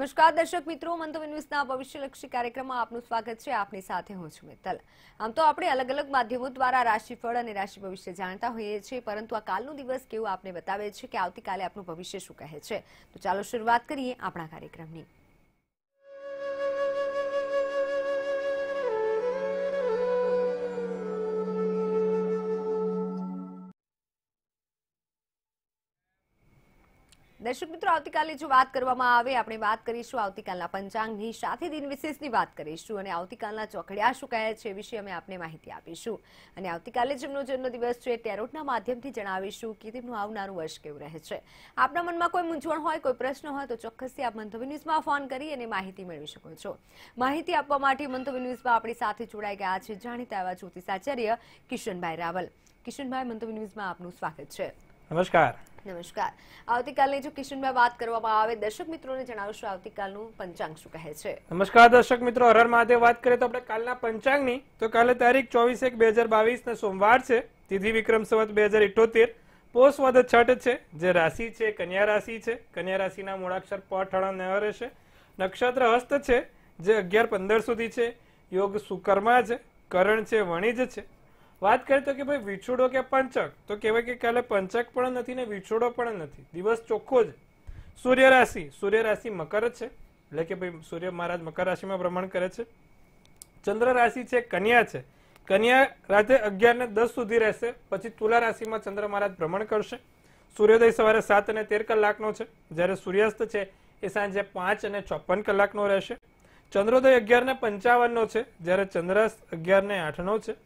નમસ્કાર દર્શક મિત્રો મંતવ્ય ન્યૂઝના ભવિષ્યલક્ષી કાર્યક્રમમાં આપનું સ્વાગત છે આપની સાથે હું છું મિત્તલ આમ તો આપણે અલગ અલગ માધ્યમો દ્વારા રાશિફળ અને રાશિ ભવિષ્ય જાણતા હોઈએ છીએ પરંતુ આ કાલનું દિવસ કેવું આપને બતાવે છે કે આવતીકાલે આપણું ભવિષ્ય શું કહે છે તો ચાલો શરૂઆત કરીએ આપણા કાર્યક્રમની દર્શક મિત્રો આવતીકાલે જો વાત કરવામાં આવે આપણે વાત કરીશું આવતીકાલના પંચાંગની સાથે દિન વિશેષની વાત કરીશું અને આવતીકાલના ચોકડિયા શું કહે છે વિશે અમે આપને માહિતી આપીશું અને આવતીકાલે જેમનો જન્મદિવસ છે ટેરોટના માધ્યમથી જણાવીશું કે તેમનું આવનારું વર્ષ કેવું રહે છે આપના મનમાં કોઈ મૂંઝવણ હોય કોઈ પ્રશ્ન હોય તો ચોક્કસથી આપ મંતવ્ય ન્યૂઝમાં ફોન કરી અને માહિતી મેળવી શકો છો માહિતી આપવા માટે મંતવ્ય ન્યૂઝમાં આપણી સાથે જોડાઈ ગયા છે જાણીતા એવા જ્યોતિષાચાર્ય કિશનભાઈ રાવલ કિશનભાઈ મંતવ્ય ન્યૂઝમાં આપનું સ્વાગત છે નમસ્કાર નમસ્કાર આવતીકાલની જો કિશનભાઈ વાત કરવામાં આવે દર્શક મિત્રોને જણાવશું આવતીકાલનું પંચાંગ શું કહે છે નમસ્કાર દર્શક મિત્રો હરર મહાદેવ વાત કરીએ તો આપણે કાલના પંચાંગની તો કાલે તારીખ ચોવીસ એક બે હજાર બાવીસ ને સોમવાર છે તિથિ વિક્રમ સંવત બે હજાર ઇઠોતેર વધ છઠ છે જે રાશિ છે કન્યા રાશિ છે કન્યા રાશિના મૂળાક્ષર પઠણ ન રહેશે નક્ષત્ર હસ્ત છે જે અગિયાર પંદર સુધી છે યોગ સુકર્મા છે કરણ છે વણિજ છે વાત કરીએ તો કે ભાઈ વિછોડો કે પંચક તો કહેવાય કે કાલે પંચક પણ નથી ને વિછોડો પણ નથી દિવસ ચોખ્ખો જ સૂર્ય રાશિ સૂર્ય રાશિ મકર છે એટલે કે ભાઈ સૂર્ય મહારાજ મકર રાશિમાં ભ્રમણ કરે છે ચંદ્ર રાશિ છે કન્યા છે કન્યા રાતે અગિયાર ને દસ સુધી રહેશે પછી તુલા રાશિમાં ચંદ્ર મહારાજ ભ્રમણ કરશે સૂર્યોદય સવારે સાત અને તેર કલાકનો છે જ્યારે સૂર્યાસ્ત છે એ સાંજે પાંચ અને ચોપન કલાકનો રહેશે ચંદ્રોદય અગિયાર ને પંચાવનનો છે જ્યારે ચંદ્રાસ્ત અગિયાર ને આઠનો છે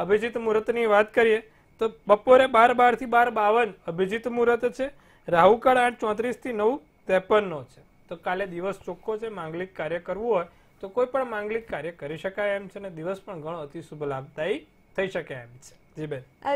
અભિજીત મુહૂર્તની વાત કરીએ તો બપોરે બાર બારથી બાર બાવન અભિજીત મુહૂર્ત છે રાહુકાળ આઠ ચોત્રીસથી નવ ત્રેપનનો છે તો કાલે દિવસ ચોખ્ખો છે માંગલિક કાર્ય કરવું હોય તો કોઈ પણ માંગલિક કાર્ય કરી શકાય એમ છે અને દિવસ પણ ઘણો અતિ શુભ લાભદાયી થઈ શકે એમ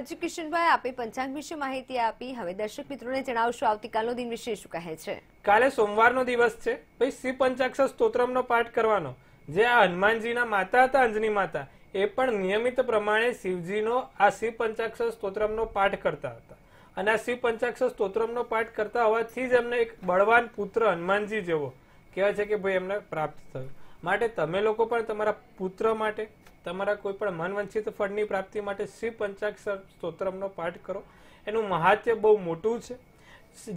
છે પંચાંગ વિશે માહિતી આપી હવે દર્શક મિત્રોને જણાવશો આવતીકાલનો દિન કહે છે કાલે સોમવારનો દિવસ છે ભાઈ શ્રી પંચાક્ષર સ્તોત્રમનો પાઠ કરવાનો જે હનુમાનજીના માતા હતા અંજની માતા એ પણ નિયમિત પ્રમાણે શિવજીનો આ શિવ પંચાક્ષર સ્તોત્રમનો પાઠ કરતા હતા અને આ શિવ પંચાક્ષર સ્તોત્રમનો પાઠ કરતા હોવાથી જ એમને એક બળવાન પુત્ર હનુમાનજી જેવો કહેવાય છે કે ભાઈ એમને પ્રાપ્ત થયું માટે તમે લોકો પણ તમારા પુત્ર માટે તમારા કોઈ પણ મનવંચિત ફળની પ્રાપ્તિ માટે શિવ પંચાક્ષર સ્તોત્રમનો પાઠ કરો એનું મહાત્ય બહુ મોટું છે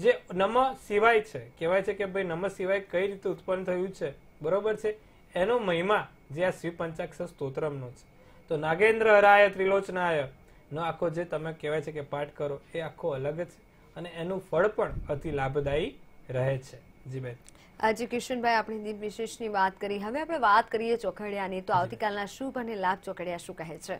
જે નમ સિવાય છે કહેવાય છે કે ભાઈ નમ સિવાય કઈ રીતે ઉત્પન્ન થયું છે બરોબર છે એનો મહિમા જે આ શિવ પંચાક્ષર સ્તોત્રમનો છે તો નાગેન્દ્ર હરાય ત્રિલોચનાય નો આખો જે તમે કહેવાય છે કે પાઠ કરો એ આખો અલગ છે અને એનું ફળ પણ અતિ લાભદાયી રહે છે જીબેન આજે કિશનભાઈ આપણે દિન વિશેષની વાત કરી હવે આપણે વાત કરીએ ચોખડિયાની તો આવતીકાલના શુભ અને લાભ ચોખડિયા શું કહે છે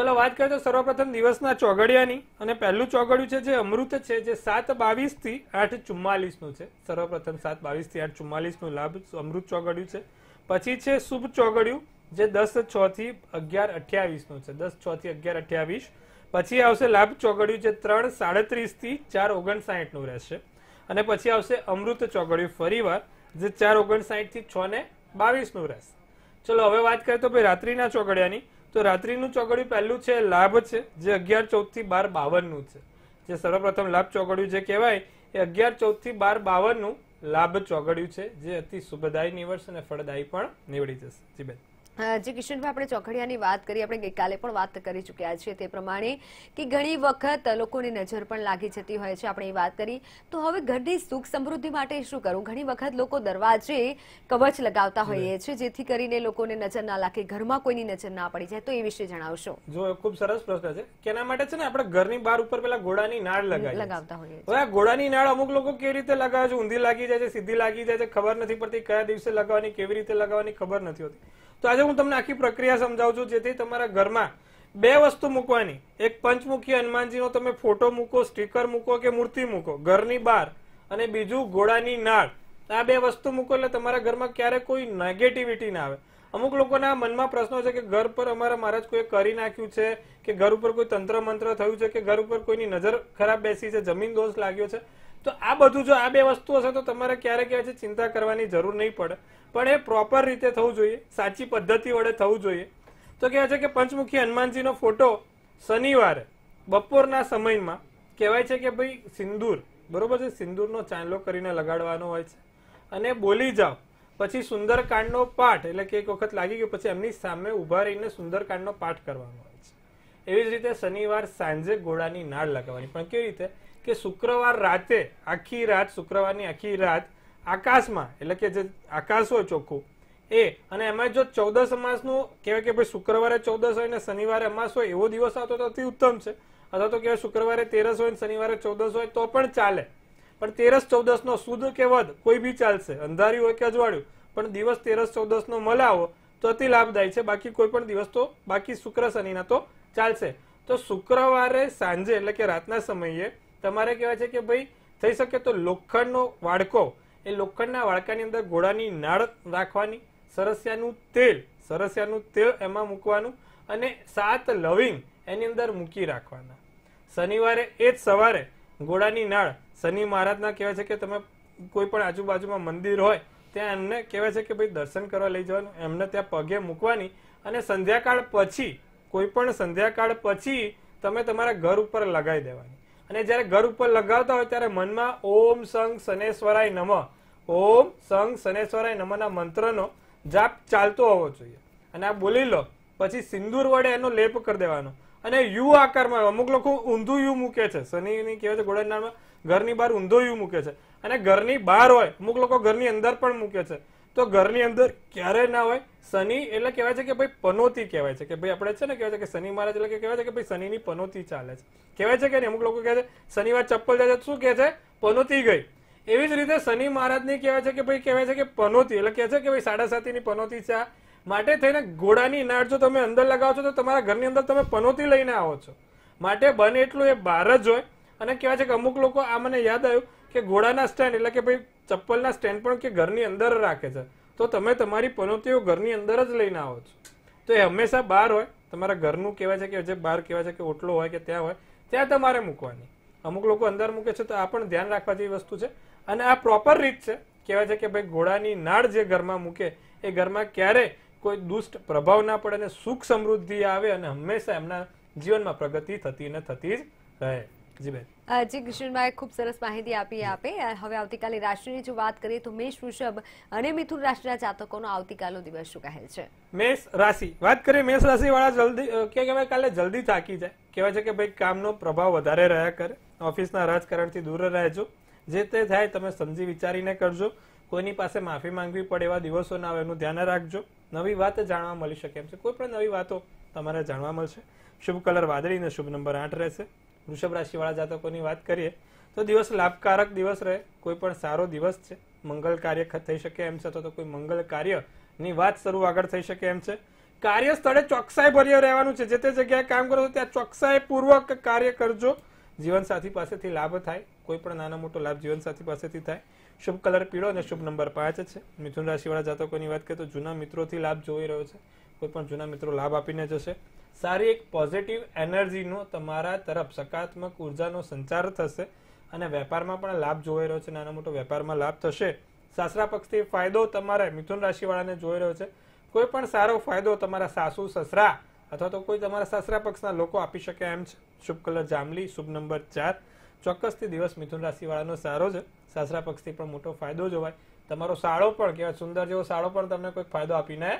ચલો વાત કરીએ તો સર્વપ્રથમ દિવસના ચોગડિયાની અને પહેલું ચોઘડિયું છે જે અમૃત છે જે સાત બાવીસ થી આઠ ચુમ્માલીસ નું છે સર્વપ્રથમ સાત બાવીસ થી આઠ ચુમ્માલીસ નું લાભ અમૃત ચોઘડિયું છે પછી છે શુભ ચોગડિયું જે દસ છ થી અગિયાર અઠ્યાવીસનું છે દસ છ થી અગિયાર અઠ્યાવીસ પછી આવશે લાભ ચોગડિયું જે ત્રણ સાડત્રીસ થી ચાર ઓગણસાઠનું રહેશે અને પછી આવશે અમૃત ચોગડિયું ફરીવાર જે ચાર ઓગણસાઠ થી છ ને બાવીસનું રહેશે ચલો હવે વાત કરીએ તો ભાઈ રાત્રિના ચોગડિયાની તો રાત્રિનું ચોગડિયું પહેલું છે લાભ છે જે અગિયાર ચૌદ થી બાર બાવનનું છે જે સર્વપ્રથમ લાભ ચોગડિયું જે કહેવાય એ અગિયાર ચૌદ થી બાર બાવનનું લાભ ચોગડ્યું છે જે અતિ શુભદાયી નીવડશે અને ફળદાયી પણ નીવડી જશે જીબેન જે કિશનભાઈ આપણે ચોખડિયાની વાત કરી આપણે ગઈકાલે પણ વાત કરી ચૂક્યા છીએ તે પ્રમાણે કે ઘણી વખત લોકોની નજર પણ લાગી જતી હોય છે આપણે એ વાત કરી તો હવે ઘરની સુખ સમૃદ્ધિ માટે શું કરવું ઘણી વખત લોકો દરવાજે કવચ લગાવતા હોઈએ છીએ જેથી કરીને લોકોને નજર ના લાગે ઘરમાં કોઈની નજર ના પડી જાય તો એ વિશે જણાવશો જો ખુબ સરસ પ્રશ્ન છે કેના માટે છે ને આપણે ઘરની બહાર ઉપર પેલા ઘોડાની નાળ લગાવતા હોઈએ ઘોડાની નાળ અમુક લોકો કેવી રીતે લગાવે છે ઊંધી લાગી જાય છે સીધી લાગી જાય છે ખબર નથી પડતી કયા દિવસે લગાવવાની કેવી રીતે લગાવવાની ખબર નથી હોતી તો આજે હું તમને આખી પ્રક્રિયા સમજાવું છું જેથી તમારા ઘરમાં બે વસ્તુ મૂકવાની એક પંચમુખી હનુમાનજીનો તમે ફોટો મૂકો સ્ટીકર મૂકો કે મૂર્તિ મૂકો ઘરની બહાર અને બીજું ઘોડાની નાળ આ બે વસ્તુ મૂકો એટલે તમારા ઘરમાં ક્યારે કોઈ નેગેટિવિટી ના આવે અમુક લોકોના મનમાં પ્રશ્નો છે કે ઘર પર અમારા મહારાજ કોઈ કરી નાખ્યું છે કે ઘર ઉપર કોઈ તંત્ર મંત્ર થયું છે કે ઘર ઉપર કોઈની નજર ખરાબ બેસી છે જમીન દોષ લાગ્યો છે તો આ બધું જો આ બે વસ્તુ હશે તો તમારે ક્યારે કહેવાય છે ચિંતા કરવાની જરૂર નહીં પડે પણ એ પ્રોપર રીતે થવું જોઈએ સાચી પદ્ધતિ વડે થવું જોઈએ તો કહેવાય છે કે પંચમુખી હનુમાનજીનો ફોટો શનિવારે બપોરના સમયમાં કહેવાય છે કે ભાઈ સિંદૂર બરોબર છે સિંદૂરનો ચાંદલો કરીને લગાડવાનો હોય છે અને બોલી જાઓ પછી સુંદરકાંડનો પાઠ એટલે કે એક વખત લાગી ગયો પછી એમની સામે ઊભા રહીને સુંદરકાંડનો પાઠ કરવાનો હોય છે એવી જ રીતે શનિવાર સાંજે ઘોડાની નાળ લગાવવાની પણ કેવી રીતે કે શુક્રવાર રાતે આખી રાત શુક્રવારની આખી રાત આકાશમાં એટલે કે જે આકાશ હોય ચોખ્ખું એ અને એમાં જો ચૌદસ અમાસનું કહેવાય કે ભાઈ શુક્રવારે ચૌદસ હોય ને શનિવારે અમાસ હોય એવો દિવસ આવતો તો અતિ ઉત્તમ છે અથવા તો કહેવાય શુક્રવારે તેરસ હોય ને શનિવારે ચૌદસ હોય તો પણ ચાલે પણ તેરસ ચૌદસનો શુદ્ધ કે વધ કોઈ બી ચાલશે અંધાર્યું હોય કે અજવાળ્યું પણ દિવસ તેરસ ચૌદસનો મલાવો તો અતિ લાભદાયી છે બાકી કોઈ પણ દિવસ તો બાકી શુક્ર શનિના તો ચાલશે તો શુક્રવારે સાંજે એટલે કે રાતના સમયે તમારે કહેવાય છે કે ભાઈ થઈ શકે તો લોખંડનો વાડકો એ લોખંડના વાડકાની અંદર ઘોડાની નાળ રાખવાની સરસિયાનું તેલ સરસિયાનું તેલ એમાં મૂકવાનું અને સાત લવિંગ એની અંદર મૂકી રાખવાના શનિવારે એ જ સવારે ઘોડાની નાળ શનિ મહારાજના કહેવાય છે કે તમે કોઈ પણ આજુબાજુમાં મંદિર હોય ત્યાં એમને કહેવાય છે કે ભાઈ દર્શન કરવા લઈ જવાનું એમને ત્યાં પગે મૂકવાની અને સંધ્યાકાળ પછી કોઈ પણ સંધ્યાકાળ પછી તમે તમારા ઘર ઉપર લગાવી દેવાની અને જ્યારે ઘર ઉપર લગાવતા હોય ત્યારે મનમાં ઓમ સંગ શનેશ્વરાય નમ ઓમ સંગ શનેશ્વરાય નમના મંત્રનો જાપ ચાલતો હોવો જોઈએ અને આ બોલી લો પછી સિંદૂર વડે એનો લેપ કરી દેવાનો અને યુ આકારમાં અમુક લોકો ઊંધું યુ મૂકે છે શનિની કહેવાય છે ગોળાનામાં ઘરની બહાર ઊંધો યુ મૂકે છે અને ઘરની બહાર હોય અમુક લોકો ઘરની અંદર પણ મૂકે છે તો ઘરની અંદર ક્યારેય ના હોય શનિ એટલે કહેવાય છે કે ભાઈ પનોતી કહેવાય છે કે ભાઈ આપણે છે ને કહેવાય છે કે શનિ મહારાજ એટલે કહેવાય છે કે ભાઈ શનિની પનોતી ચાલે છે કહેવાય છે કે અમુક લોકો કહે છે શનિવાર ચપ્પલ જાય શું કહે છે પનોતી ગઈ એવી જ રીતે શનિ મહારાજની કહેવાય છે કે ભાઈ કહેવાય છે કે પનોતી એટલે કહે છે કે ભાઈ સાડા સાતીની પનોતી છે માટે થઈને ઘોડાની નાળ જો તમે અંદર લગાવો છો તો તમારા ઘરની અંદર તમે પનોતી લઈને આવો છો માટે બને એટલું એ બહાર જ હોય અને કહેવાય છે કે અમુક લોકો આ મને યાદ આવ્યું કે ઘોડાના સ્ટેન્ડ એટલે કે ભાઈ ચપ્પલના સ્ટેન્ડ પણ કે ઘરની અંદર રાખે છે તો તમે તમારી પનોતીઓ ઘરની અંદર જ લઈને આવો છો તો એ હંમેશા બહાર હોય તમારા ઘરનું કહેવાય છે કે જે બહાર કહેવાય છે કે ઓટલો હોય કે ત્યાં હોય ત્યાં તમારે મૂકવાની અમુક લોકો અંદર મૂકે છે તો આ પણ ધ્યાન રાખવા જેવી વસ્તુ છે અને આ પ્રોપર રીત છે કહેવાય છે કે ભાઈ ઘોડાની નાળ જે ઘરમાં મૂકે એ ઘરમાં ક્યારે કોઈ દુષ્ટ પ્રભાવ ના પડે અને સુખ સમૃદ્ધિ આવે અને હંમેશા એમના જીવનમાં પ્રગતિ થતી ને થતી જ રહે જીબેન જી કિશોરભાઈ ખૂબ સરસ માહિતી આપી આપે હવે આવતીકાલે રાશિની જો વાત કરીએ તો મેષ વૃષભ અને મિથુન રાશિના જાતકોનો આવતીકાલનો દિવસ શું કહે છે મેષ રાશિ વાત કરીએ મેષ રાશિ વાળા જલ્દી કે કહેવાય કાલે જલ્દી થાકી જાય કહેવાય છે કે ભાઈ કામનો પ્રભાવ વધારે રહ્યા કરે ઓફિસના રાજકારણથી દૂર રહેજો જે તે થાય તમે સમજી વિચારીને કરજો કોઈની પાસે માફી માંગવી પડે એવા દિવસો ના આવે એનું ધ્યાન રાખજો નવી વાત જાણવા મળી શકે એમ છે કોઈ પણ નવી વાતો તમારે જાણવા મળશે શુભ કલર વાદળી અને શુભ નંબર આઠ રહેશે વૃષભ રાશિવાળા જાતકોની વાત કરીએ તો દિવસ લાભકારક દિવસ રહે કોઈ પણ સારો દિવસ છે મંગલ કાર્ય થઈ શકે એમ છે તો કોઈ મંગલ કાર્યની વાત શરૂ આગળ થઈ શકે એમ છે કાર્ય સ્થળે ચોકસાઈ ભર્યો રહેવાનું છે જે તે જગ્યાએ કામ કરો ત્યાં ચોકસાઈ પૂર્વક કાર્ય કરજો જીવનસાથી પાસેથી લાભ થાય કોઈ પણ નાનો મોટો લાભ જીવનસાથી પાસેથી થાય શુભ કલર પીળો અને શુભ નંબર પાંચ છે મિથુન રાશિવાળા જાતકોની વાત કરીએ તો જૂના મિત્રોથી લાભ જોઈ રહ્યો છે કોઈ પણ જૂના મિત્રો લાભ આપીને જશે સારી એક પોઝિટિવ એનર્જીનો તમારા તરફ સકારાત્મક ઉર્જાનો સંચાર થશે અને વેપારમાં પણ લાભ જોઈ રહ્યો છે નાના મોટો વેપારમાં લાભ થશે સાસરા પક્ષથી ફાયદો તમારે મિથુન રાશિવાળાને જોઈ રહ્યો છે કોઈ પણ સારો ફાયદો તમારા સાસુ સસરા અથવા તો કોઈ તમારા સાસરા પક્ષના લોકો આપી શકે એમ છે શુભ કલર જાંબલી શુભ નંબર ચાર ચોક્કસથી દિવસ મિથુન રાશિવાળાનો સારો છે સાસરા પક્ષથી પણ મોટો ફાયદો જોવાય તમારો સાળો પણ કહેવાય સુંદર જેવો સાળો પણ તમને કોઈ ફાયદો આપીને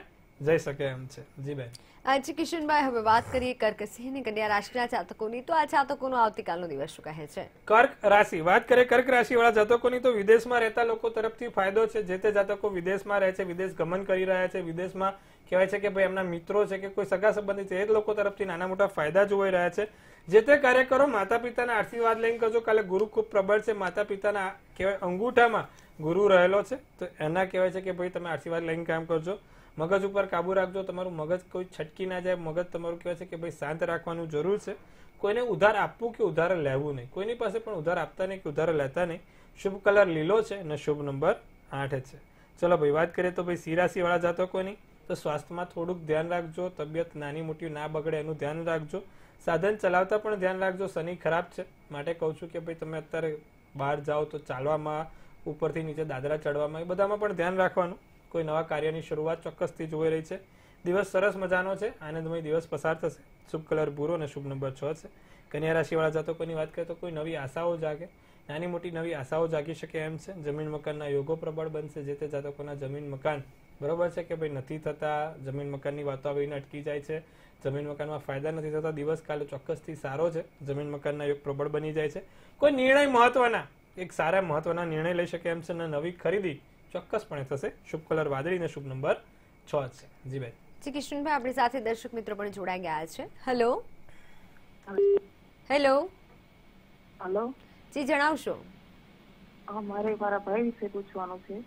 જઈ શકે એમ છે જી બેન આજે કિશનભાઈ હવે વાત કરીએ કર્ક સિંહ અને કન્યા રાશિના જાતકોની તો આ જાતકોનો આવતીકાલનો દિવસ શું કહે છે કર્ક રાશિ વાત કરીએ કર્ક રાશિ વાળા જાતકોની તો વિદેશમાં રહેતા લોકો તરફથી ફાયદો છે જે તે જાતકો વિદેશમાં રહે છે વિદેશ ગમન કરી રહ્યા છે વિદેશમાં કહેવાય છે કે ભાઈ એમના મિત્રો છે કે કોઈ સગા સંબંધી છે એ લોકો તરફથી નાના મોટા ફાયદા જોવાઈ રહ્યા છે જે તે કાર્યકરો માતા પિતાના આશીર્વાદ લઈને કરજો કાલે ગુરુ ખૂબ પ્રબળ છે માતા પિતાના કહેવાય અંગૂઠામાં ગુરુ રહેલો છે તો એના કહેવાય છે કે ભાઈ તમે આશીર્વાદ લઈને કામ કરજો મગજ ઉપર કાબુ રાખજો તમારું મગજ કોઈ છટકી ના જાય મગજ તમારું કહેવાય છે કે ભાઈ શાંત રાખવાનું જરૂર છે કોઈને ઉધાર આપવું કે ઉધાર લેવું નહીં કોઈની પાસે પણ ઉધાર આપતા નહીં કે ઉધાર લેતા નહીં શુભ કલર લીલો છે અને શુભ નંબર આઠ છે ચલો ભાઈ વાત કરીએ તો ભાઈ સિરાસીવાળા જાતકો નહીં તો સ્વાસ્થ્યમાં થોડુંક ધ્યાન રાખજો તબિયત નાની મોટી ના બગડે એનું ધ્યાન રાખજો સાધન ચલાવતા પણ ધ્યાન રાખજો શનિ ખરાબ છે માટે કહું છું કે ભાઈ તમે અત્યારે બહાર જાઓ તો ચાલવામાં ઉપરથી નીચે દાદરા ચડવામાં એ બધામાં પણ ધ્યાન રાખવાનું કોઈ નવા કાર્યની શરૂઆત ચોક્કસથી જોઈ રહી છે દિવસ સરસ મજાનો છે આનંદમય દિવસ પસાર થશે શુભ કલર ભૂરો અને શુભ નંબર છ છે કન્યા રાશિવાળા જાતકોની વાત કરીએ તો કોઈ નવી આશાઓ જાગે નાની મોટી નવી આશાઓ જાગી શકે એમ છે જમીન મકાનના યોગો પ્રબળ બનશે જે તે જાતકોના જમીન મકાન બરોબર છે કે ભાઈ નથી થતા જમીન મકાનની વાતો આવીને અટકી જાય છે જમીન મકાનમાં ફાયદા નથી થતા દિવસ કાલે ચોક્કસથી સારો છે જમીન મકાનના યોગ પ્રબળ બની જાય છે કોઈ નિર્ણય મહત્વના એક સારા મહત્વના નિર્ણય લઈ શકે એમ છે અને નવી ખરીદી ચોક્કસપણે થશે શુભ કલર વાદળી અને શુભ નંબર છ છે જી બેન જી કિશનભાઈ આપણી સાથે દર્શક મિત્રો પણ જોડાઈ ગયા છે હેલો હેલો હેલો જી જણાવશો મારે મારા ભાઈ વિશે પૂછવાનું છે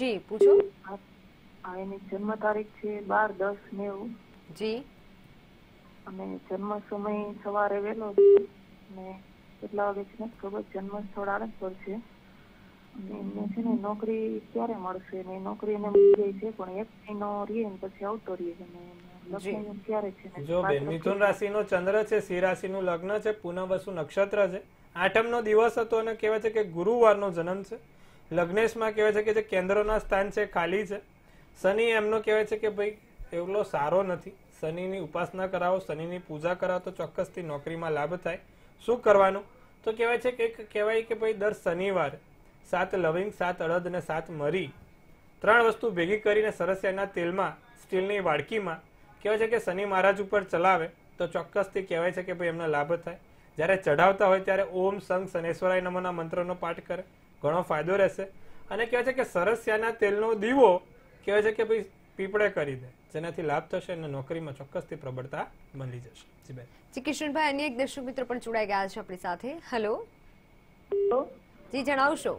જી પૂછો એની જન્મ તારીખ છે બાર દસ નેવું જી અને જન્મ સમય સવારે વહેલો ને કેટલા વાગે છે ખબર જન્મ સ્થળ પર છે મેં છે ને નોકરી ક્યારે મળશે ને નોકરી એને મળી ગઈ છે પણ એક મહિનો રહીએ ને પછી આવતો રહીએ છે જો બેન મિથુન રાશિનો ચંદ્ર છે સિંહ રાશિનું લગ્ન છે પૂનમ વસુ નક્ષત્ર છે આઠમનો દિવસ હતો અને કહેવાય છે કે ગુરુવારનો જન્મ છે લગ્નેશમાં કહેવાય છે કે જે કેન્દ્રોના સ્થાન છે ખાલી છે શનિ એમનો કેવાય છે કે ભાઈ એવલો સારો નથી શનિની ઉપાસના કરાવો શનિ ની પૂજા કરાવો તો ચોક્કસથી નોકરીમાં લાભ થાય શું કરવાનું તો કેવાય છે કે કેવાય કે ભાઈ દર શનિવારે સાત લવિંગ સાત અડદ અને સાત મરી ત્રણ વસ્તુ ભેગી કરીને સરસિયાના તેલમાં સ્ટીલની વાડકીમાં કહેવાય છે કે શનિ મહારાજ ઉપર ચલાવે તો ચોક્કસથી કહેવાય છે કે ભાઈ એમનો લાભ થાય જ્યારે ચઢાવતા હોય ત્યારે ઓમ સંગ શનેશ્વરાય નમોના મંત્રનો પાઠ કરે ઘણો ફાયદો રહેશે અને કહેવાય છે કે સરસિયાના તેલનો દીવો કહેવાય છે કે ભાઈ પીપળે કરી દે જેનાથી લાભ થશે અને નોકરીમાં ચોક્કસથી પ્રબળતા મળી જશે જીબેન જી કિશનભાઈ અન્ય એક દર્શક મિત્ર પણ જોડાઈ ગયા છે આપણી સાથે હેલો જી જણાવશો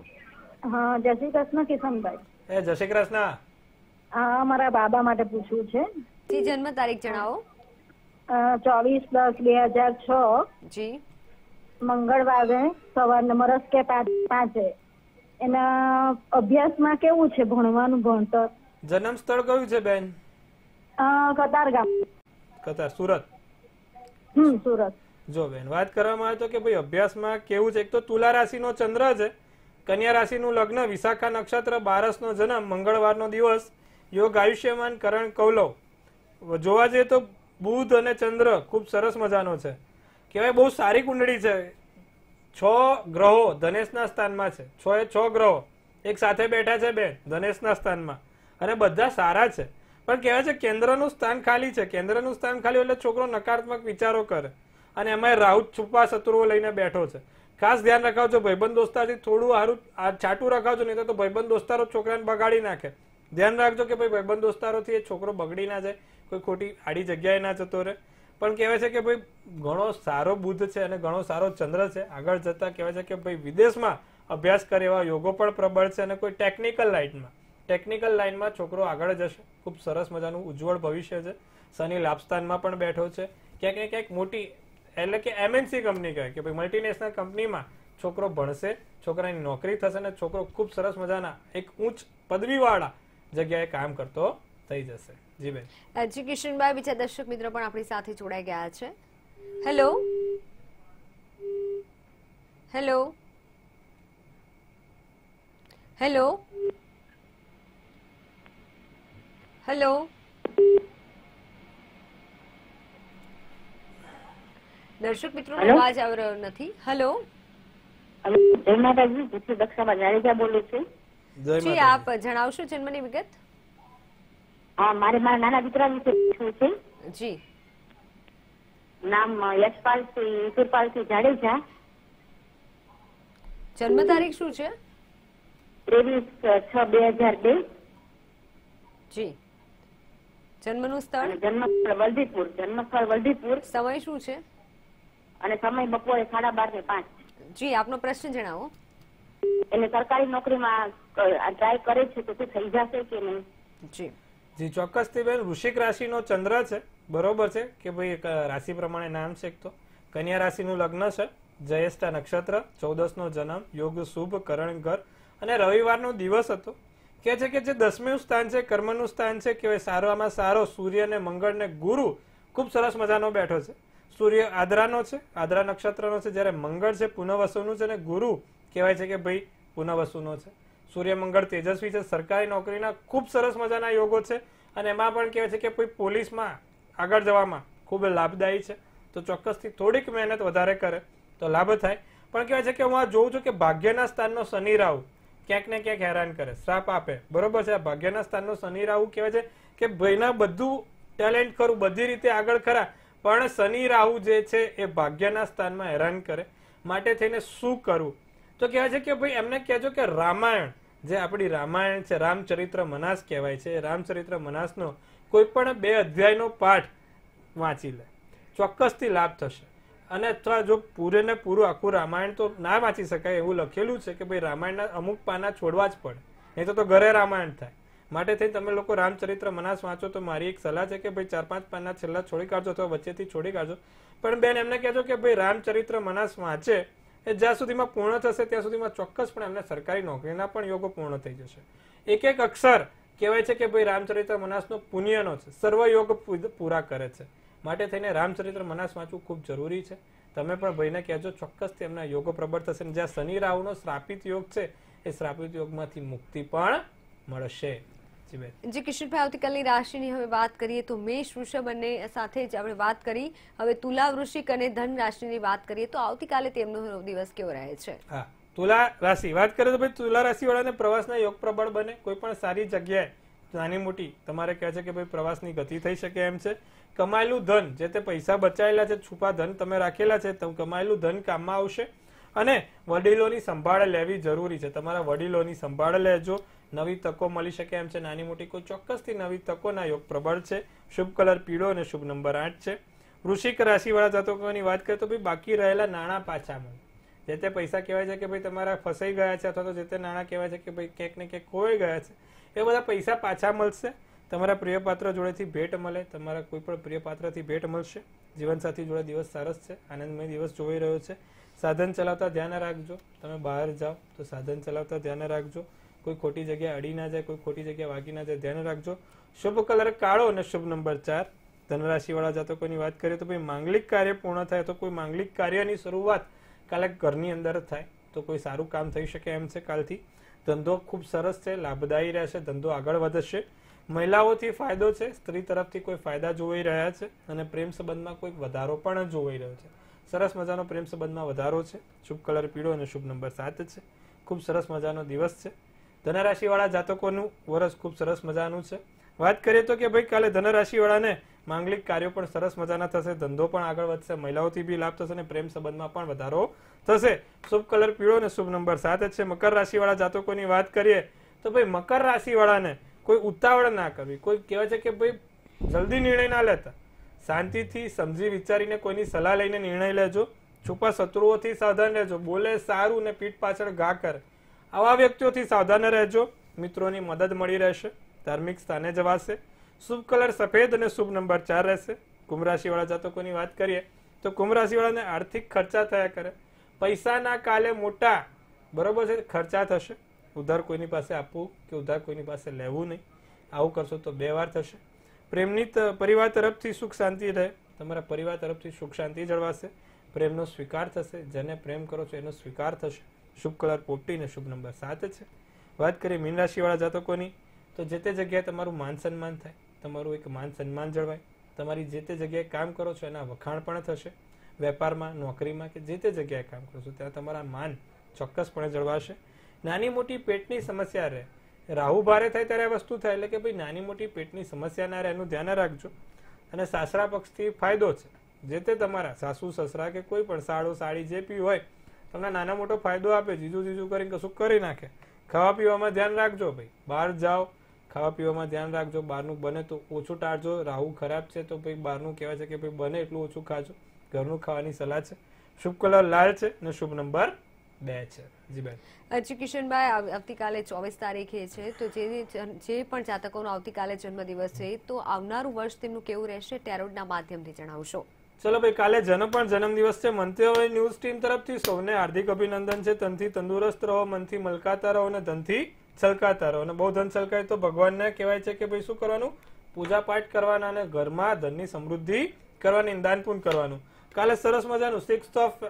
હા જય શ્રી કૃષ્ણ કિશનભાઈ એ જય શ્રી કૃષ્ણ હા મારા બાબા માટે પૂછવું છે જી જન્મ તારીખ જણાવો ચોવીસ દસ બે હજાર છ જી મંગળવારે સવારના મરસ કે પાંચે એના અભ્યાસમાં કેવું છે ભણવાનું ભણતર જન્મ સ્થળ કયું છે બેન કતારગામ કતાર સુરત હમ સુરત જો બેન વાત કરવામાં આવે તો કે ભાઈ અભ્યાસમાં કેવું છે એક તો તુલા રાશિનો ચંદ્ર છે કન્યા રાશિનું લગ્ન વિશાખા નક્ષત્ર બારસનો જન્મ મંગળવારનો દિવસ યોગ આયુષ્યમાન કરણ કૌલવ જોવા જઈએ તો બુધ અને ચંદ્ર ખૂબ સરસ મજાનો છે કહેવાય બહુ સારી કુંડળી છે છ ગ્રહો ધનેશના સ્થાનમાં છે છ એ છ ગ્રહો એક સાથે બેઠા છે બેન ધનેશના સ્થાનમાં અને બધા સારા છે પણ કહેવાય છે કેન્દ્રનું સ્થાન ખાલી છે કેન્દ્રનું સ્થાન ખાલી એટલે છોકરો નકારાત્મક વિચારો કરે અને એમાં રાહુલ છુપા શત્રુઓ લઈને બેઠો છે ખાસ ધ્યાન રખાવજો ભાઈબંધ દોસ્તારથી થોડું સારું છાટું રખાવજો નહીં તો ભાઈબંધ દોસ્તારો છોકરાને બગાડી નાખે ધ્યાન રાખજો કે ભાઈ ભાઈબંધ દોસ્તારોથી એ છોકરો બગડી ના જાય કોઈ ખોટી આડી જગ્યાએ ના જતો રહે પણ કહેવાય છે કે ભાઈ ઘણો સારો બુદ્ધ છે અને ઘણો સારો ચંદ્ર છે આગળ જતા કહેવાય છે કે ભાઈ વિદેશમાં અભ્યાસ કરે એવા યોગો પણ પ્રબળ છે અને કોઈ ટેકનિકલ લાઇનમાં ટેકનિકલ લાઇનમાં છોકરો આગળ જશે ખૂબ સરસ મજાનું ઉજ્જવળ ભવિષ્ય છે શનિ લાભસ્થાનમાં પણ બેઠો છે ક્યાંક ક્યાંક મોટી એટલે કે એમએનસી કંપની કહે કે ભાઈ મલ્ટીનેશનલ કંપનીમાં છોકરો ભણશે છોકરાની નોકરી થશે અને છોકરો ખૂબ સરસ મજાના એક ઉચ્ચ પદવીવાળા જગ્યાએ કામ કરતો થઈ જશે જી બેન જી કિશનભાઈ બીજા દર્શક મિત્ર પણ આપણી સાથે જોડાઈ ગયા છે હેલો હેલો હેલો હેલો દર્શક મિત્રો અવાજ આવી રહ્યો નથી હેલો જય દક્ષામાં જાડેજા બોલું છું જી આપ જણાવશો જન્મની વિગત હા મારે મારા નાના દીકરા વિશે પૂછવું છે જી નામ યશપાલ સિંહ સુરપાલ સિંહ જાડેજા જન્મ તારીખ શું છે ત્રેવીસ છ બે હજાર બે જી જન્મનું સ્થળ જન્મ સ્થળ વલધીપુર જન્મ સ્થળ વલધીપુર સમય શું છે અને સમય બપોરે સાડા બાર થી પાંચ જી આપનો પ્રશ્ન જણાવો એટલે સરકારી નોકરીમાં ટ્રાય કરે છે તો શું થઈ જશે કે નહીં જી જી ચોક્કસથી બેન વૃશ્ચિક રાશિનો ચંદ્ર છે બરોબર છે કે ભાઈ રાશિ પ્રમાણે નામ છે તો કન્યા રાશિનું લગ્ન છે જયેષ્ઠા નક્ષત્ર ચૌદસ નો જન્મ યોગ શુભ કરણ ઘર અને રવિવાર નો દિવસ હતો કે છે કે જે દસમું સ્થાન છે કર્મનું સ્થાન છે કે સારામાં સારો સૂર્ય ને મંગળ ને ગુરુ ખૂબ સરસ મજાનો બેઠો છે સૂર્ય આદરાનો છે આદરા નક્ષત્રનો છે જ્યારે મંગળ છે પુનઃવસુનું છે અને ગુરુ કહેવાય છે કે ભાઈ પુનઃવસુનો છે સૂર્ય મંગળ તેજસ્વી છે સરકારી નોકરીના ખૂબ સરસ મજાના યોગો છે અને એમાં પણ કહેવાય છે કે કોઈ પોલીસમાં આગળ જવામાં ખૂબ લાભદાયી છે તો ચોક્કસથી થોડીક મહેનત વધારે કરે તો લાભ થાય પણ કહેવાય છે કે હું આ જોઉં છું કે ભાગ્યના સ્થાનનો શનિ રાહુ ક્યાંક ને ક્યાંક હેરાન કરે શ્રાપ આપે બરોબર છે આ ભાગ્યના સ્થાનનો શનિ રાહુ કહેવાય છે કે ભાઈના બધું ટેલેન્ટ કરું બધી રીતે આગળ ખરા પણ શનિ રાહુ જે છે એ ભાગ્યના સ્થાનમાં હેરાન કરે માટે થઈને શું કરવું તો કહેવાય છે કે ભાઈ એમને કહેજો કે રામાયણ જે આપણી રામાયણ છે રામચરિત્ર મનાસ કહેવાય છે રામચરિત્ર મનાસનો કોઈ પણ બે અધ્યાયનો પાઠ વાંચી લે ચોક્કસથી લાભ થશે અને અથવા જો પૂરે ને પૂરું આખું રામાયણ તો ના વાંચી શકાય એવું લખેલું છે કે ભાઈ રામાયણના અમુક પાના છોડવા જ પડે નહીં તો ઘરે રામાયણ થાય માટે થઈ તમે લોકો રામચરિત્ર મનાસ વાંચો તો મારી એક સલાહ છે કે ભાઈ ચાર પાંચ પાનના છેલ્લા છોડી કાઢજો અથવા વચ્ચેથી છોડી કાઢજો પણ બેન એમને કહેજો કે ભાઈ રામચરિત્ર મનાસ વાંચે એ જ્યાં સુધીમાં પૂર્ણ થશે ત્યાં સુધીમાં ચોક્કસ પણ એમને સરકારી નોકરીના પણ યોગો પૂર્ણ થઈ જશે એક એક અક્ષર કહેવાય છે કે ભાઈ રામચરિત્ર મનાસનો પુણ્યનો છે સર્વયોગ પૂરા કરે છે માટે થઈને રામચરિત્ર મનાસ વાંચવું ખૂબ જરૂરી છે તમે પણ ભાઈને કહેજો ચોક્કસ તેમના યોગો પ્રબળ થશે જ્યાં શનિ રાહુનો શ્રાપિત યોગ છે એ શ્રાપિત યોગમાંથી મુક્તિ પણ મળશે જી કિશોરભાઈ આવતીકાલની રાશિની હવે વાત કરીએ તો મેષ વૃષભ અને સાથે જ આપણે વાત કરી હવે તુલા વૃશ્ચિક અને ધન રાશિની વાત કરીએ તો આવતીકાલે તેમનો દિવસ કેવો રહે છે તુલા રાશિ વાત કરીએ તો ભાઈ તુલા રાશિ વાળાને પ્રવાસના યોગ પ્રબળ બને કોઈ પણ સારી જગ્યાએ નાની મોટી તમારે કહે છે કે ભાઈ પ્રવાસની ગતિ થઈ શકે એમ છે કમાયેલું ધન જે તે પૈસા બચાયેલા છે છુપા ધન તમે રાખેલા છે તો કમાયેલું ધન કામમાં આવશે અને વડીલોની સંભાળ લેવી જરૂરી છે તમારા વડીલોની સંભાળ લેજો નવી તકો મળી શકે એમ છે નાની મોટી કોઈ ચોક્કસથી નવી તકોના યોગ પ્રબળ છે શુભ કલર પીળો અને શુભ નંબર આઠ છે વૃશ્ચિક રાશિવાળા જાતકોની વાત કરીએ તો ભાઈ બાકી રહેલા નાણાં પાછા મળે જે તે પૈસા કહેવાય છે કે ભાઈ તમારા ફસાઈ ગયા છે અથવા તો જે તે નાણાં કહેવાય છે કે ભાઈ કંઈક ને ક્યાંક ખોવાઈ ગયા છે એ બધા પૈસા પાછા મળશે તમારા પ્રિયપાત્ર જોડેથી ભેટ મળે તમારા કોઈ પણ પ્રિયપાત્રથી ભેટ મળશે જીવનસાથી જોડે દિવસ સરસ છે આનંદમય દિવસ જોઈ રહ્યો છે સાધન ચલાવતા ધ્યાન રાખજો તમે બહાર જાઓ તો સાધન ચલાવતા ધ્યાન રાખજો કોઈ ખોટી જગ્યાએ અડી ના જાય કોઈ ખોટી જગ્યાએ વાગી ના જાય ધ્યાન રાખજો શુભ કલર કાળો અને શુભ નંબર ચાર ધનરાશિવાળા જાતકોની વાત કરીએ તો ભાઈ માંગલિક કાર્ય પૂર્ણ થાય તો કોઈ માંગલિક કાર્યની શરૂઆત કાલે ઘરની અંદર થાય તો કોઈ સારું કામ થઈ શકે એમ છે કાલથી ધંધો ખૂબ સરસ છે લાભદાયી રહેશે ધંધો આગળ વધશે મહિલાઓથી ફાયદો છે સ્ત્રી તરફથી કોઈ ફાયદા જોવાઈ રહ્યા છે અને પ્રેમ સંબંધમાં કોઈક વધારો પણ જોવાઈ રહ્યો છે સરસ મજાનો પ્રેમ સંબંધમાં વધારો છે શુભ કલર પીળો અને શુભ નંબર સાત છે ખૂબ સરસ મજાનો દિવસ છે ધનરાશિવાળા જાતકોનું વરસ ખૂબ સરસ મજાનું છે વાત કરીએ તો કે ભાઈ કાલે ધનરાશિવાળાને માંગલિક કાર્યો પણ સરસ મજાના થશે ધંધો પણ આગળ વધશે મહિલાઓથી બી લાભ થશે અને પ્રેમ સંબંધમાં પણ વધારો થશે શુભ કલર પીળો અને શુભ નંબર સાત છે મકર રાશિવાળા જાતકોની વાત કરીએ તો ભાઈ મકર રાશિવાળાને કોઈ ઉતાવળ ના કરવી કોઈ કહેવાય છે કે ભાઈ જલ્દી નિર્ણય ના લેતા શાંતિથી સમજી વિચારીને કોઈની સલાહ લઈને નિર્ણય લેજો છુપા શત્રુઓથી સાવધાન લેજો બોલે સારું ને પીઠ પાછળ ગા કરે આવા વ્યક્તિઓથી સાવધાન રહેજો મિત્રોની મદદ મળી રહેશે ધાર્મિક સ્થાને જવાશે શુભ કલર સફેદ અને શુભ નંબર ચાર રહેશે કુંભ રાશિવાળા જાતકોની વાત કરીએ તો કુંભ આર્થિક ખર્ચા થયા કરે પૈસાના કાલે મોટા બરોબર છે ખર્ચા થશે ઉધાર કોઈની પાસે આપવું કે ઉધાર કોઈની પાસે લેવું નહીં આવું કરશો તો બે વાર થશે પ્રેમની પરિવાર તરફથી સુખ શાંતિ રહે તમારા પરિવાર તરફથી સુખ શાંતિ જળવાશે પ્રેમનો સ્વીકાર થશે જેને પ્રેમ કરો છો એનો સ્વીકાર થશે શુભ કલર પોપટી અને શુભ નંબર સાત છે વાત કરીએ મીન રાશિવાળા જાતકોની તો જે તે જગ્યાએ તમારું માન સન્માન થાય તમારું એક માન સન્માન જળવાય તમારી જે તે જગ્યાએ કામ કરો છો એના વખાણ પણ થશે વેપારમાં નોકરીમાં કે જે તે જગ્યાએ કામ કરો છો ત્યાં તમારા માન ચોક્કસપણે જળવાશે નાની મોટી પેટની સમસ્યા રહે રાહુ ભારે થાય ત્યારે આ વસ્તુ થાય એટલે કે ભાઈ નાની મોટી પેટની સમસ્યા ના રહે એનું ધ્યાન રાખજો અને સાસરા પક્ષથી ફાયદો છે જે તે તમારા સાસુ સસરા કે કોઈ પણ સાળો સાડી જે પી હોય તમને નાના મોટો ફાયદો આપે જીજુ જીજુ કરીને કશું કરી નાખે ખાવા પીવામાં ધ્યાન રાખજો ભાઈ બહાર જાઓ ખાવા પીવામાં ધ્યાન રાખજો બહારનું બને તો ઓછું ટાળજો રાહુ ખરાબ છે તો ભાઈ બહારનું કહેવાય છે કે ભાઈ બને એટલું ઓછું ખાજો ઘરનું ખાવાની સલાહ છે શુભ કલર લાલ છે અને શુભ નંબર બે છે જી બેન કિશનભાઈ આવતીકાલે ચોવીસ તારીખે છે તો જે જે પણ જાતકોનો આવતીકાલે જન્મદિવસ છે તો આવનારું વર્ષ તેમનું કેવું રહેશે ટેરોડના માધ્યમથી જણાવશો ચલો ભાઈ કાલે જન્મ પણ જન્મદિવસ છે મંત્રીઓની ન્યૂઝ ટીમ તરફથી સૌને હાર્દિક અભિનંદન છે તનથી તંદુરસ્ત રહો મનથી મલકાતા રહો અને ધનથી છલકાતા રહો અને બહુ ધન છલકાય તો ભગવાનને કહેવાય છે કે ભાઈ શું કરવાનું પૂજા પાઠ કરવાના અને ઘરમાં ધનની સમૃદ્ધિ કરવાની દાન પૂન કરવાનું કાલે સરસ મજાનું સિક્સ ઓફ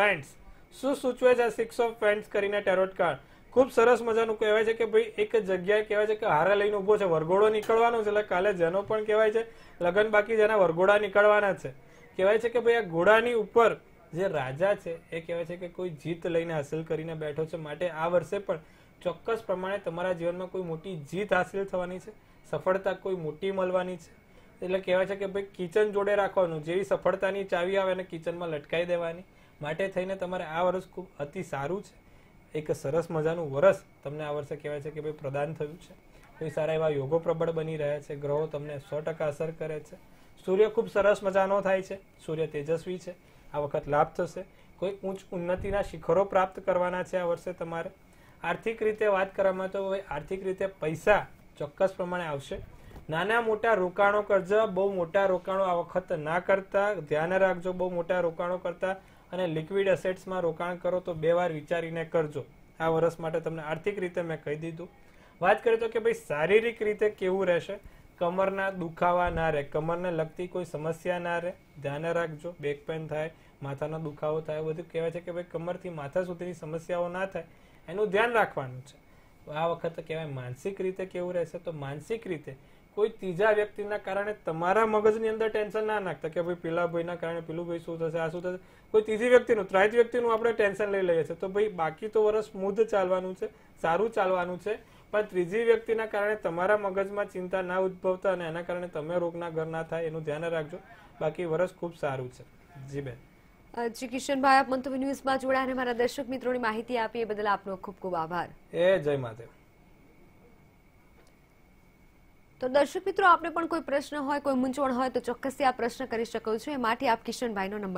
વેન્ટ્સ શું સૂચવે છે સિક્સ ઓફ વેન્ટ્સ કરીને ટેરોટ કાર્ડ ખૂબ સરસ મજાનું કહેવાય છે કે ભાઈ એક જગ્યાએ કહેવાય છે કે હારા લઈને ઉભો છે વરઘોડો નીકળવાનો છે એટલે કાલે જેનો પણ કહેવાય છે લગ્ન બાકી જેના વરઘોડા નીકળવાના છે કહેવાય છે કે ભાઈ આ ઘોડાની ઉપર જે રાજા છે એ કહેવાય છે કે કોઈ જીત લઈને હાંસલ કરીને બેઠો છે માટે આ વર્ષે પણ ચોક્કસ પ્રમાણે તમારા જીવનમાં કોઈ મોટી જીત હાંસિલ થવાની છે સફળતા કોઈ મોટી મળવાની છે એટલે કહેવાય છે કે ભાઈ કિચન જોડે રાખવાનું જેવી સફળતાની ચાવી આવે ને કિચનમાં લટકાઈ દેવાની માટે થઈને તમારે આ વર્ષ ખૂબ અતિ સારું છે એક સરસ મજાનું વરસ તમને આ વર્ષે કહેવાય છે કે ભાઈ પ્રદાન થયું છે કોઈ સારા એવા યોગો પ્રબળ બની રહ્યા છે ગ્રહો તમને સો ટકા અસર કરે છે સૂર્ય ખૂબ સરસ મજાનો થાય છે સૂર્ય તેજસ્વી છે આ વખત લાભ થશે કોઈ ઉચ્ચ ઉન્નતિના શિખરો પ્રાપ્ત કરવાના છે આ વર્ષે તમારે આર્થિક રીતે વાત કરવામાં તો હવે આર્થિક રીતે પૈસા ચોક્કસ પ્રમાણે આવશે નાના મોટા રોકાણો કરજો બહુ મોટા રોકાણો આ વખત ના કરતા ધ્યાન રાખજો બહુ મોટા રોકાણો કરતા અને લિક્વિડ અસેટ્સમાં રોકાણ કરો તો બે વાર વિચારીને કરજો આ વર્ષ માટે તમને આર્થિક રીતે મેં કહી દીધું વાત કરીએ તો કે ભાઈ શારીરિક રીતે કેવું રહેશે કમરના દુખાવા ના રહે કમરને લગતી કોઈ સમસ્યા ના રહે ધ્યાન રાખજો બેક પેન થાય માથાનો દુખાવો થાય બધું કહેવાય છે કે ભાઈ કમરથી માથા સુધીની સમસ્યાઓ ના થાય એનું ધ્યાન રાખવાનું છે આ વખતે કહેવાય માનસિક રીતે કેવું રહેશે તો માનસિક રીતે કોઈ ત્રીજા વ્યક્તિના કારણે તમારા મગજની અંદર ટેન્શન ના નાખતા કે ભાઈ પેલા ભાઈના કારણે પેલું ભાઈ શું થશે આ શું થશે કોઈ ત્રીજી વ્યક્તિનું ત્રણ વ્યક્તિનું આપણે ટેન્શન લઈ લઈએ છીએ તો ભાઈ બાકી તો વર્ષ સ્મૂધ ચાલવાનું છે સારું ચાલવાનું છે પણ ત્રીજી વ્યક્તિના કારણે તમારા મગજમાં ચિંતા ના ઉદ્ભવતા અને એના કારણે તમે રોગના ઘર ના થાય એનું ધ્યાન રાખજો બાકી વર્ષ ખૂબ સારું છે જી બેન જી કિશનભાઈ આપ મંતવ્ય ન્યૂઝમાં જોડાયા અને મારા દર્શક મિત્રોની માહિતી આપી એ બદલ આપનો ખૂબ ખૂબ આભાર એ જય માતા તો દર્શક મિત્રો આપને પણ કોઈ પ્રશ્ન હોય કોઈ મૂંઝવણ હોય તો ચોક્કસથી આ પ્રશ્ન કરી શકો છો એ માટે આપ કિશનભાઈનો નંબર